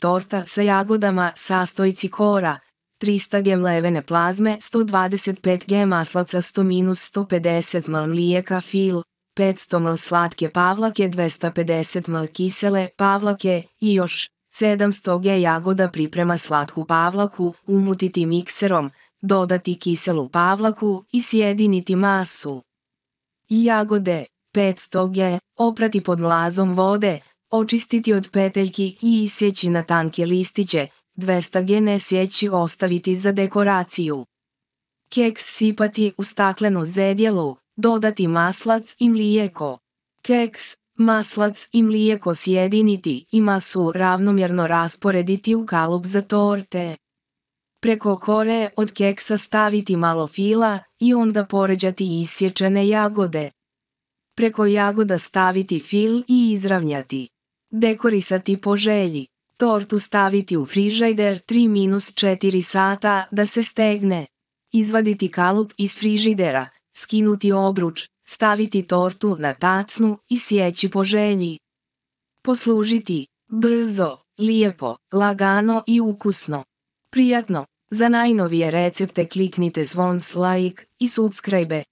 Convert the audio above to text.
torta sa jagodama, sastojci kora, 300 g levene plazme, 125 g maslaca, 100 minus 150 ml mlijeka fil, 500 ml slatke pavlake, 250 ml kisele pavlake i još 700 g jagoda priprema slatku pavlaku, umutiti mikserom, dodati kiselu pavlaku i sjediniti masu. Jagode 500 g oprati pod mlazom vode, Očistiti od peteljki i isjeći na tanke listiće, 200 gene sjeći ostaviti za dekoraciju. Keks sipati u staklenu zedjelu, dodati maslac i mlijeko. Keks, maslac i mlijeko sjediniti i masu ravnomjerno rasporediti u kalup za torte. Preko kore od keksa staviti malo fila i onda poređati isječene jagode. Preko jagoda staviti fil i izravnjati. Dekorisati po želji. Tortu staviti u frižajder 3-4 sata da se stegne. Izvaditi kalup iz frižidera, skinuti obruč, staviti tortu na tacnu i sjeći po želji. Poslužiti, brzo, lijepo, lagano i ukusno. Prijatno, za najnovije recepte kliknite zvon like i subscribe.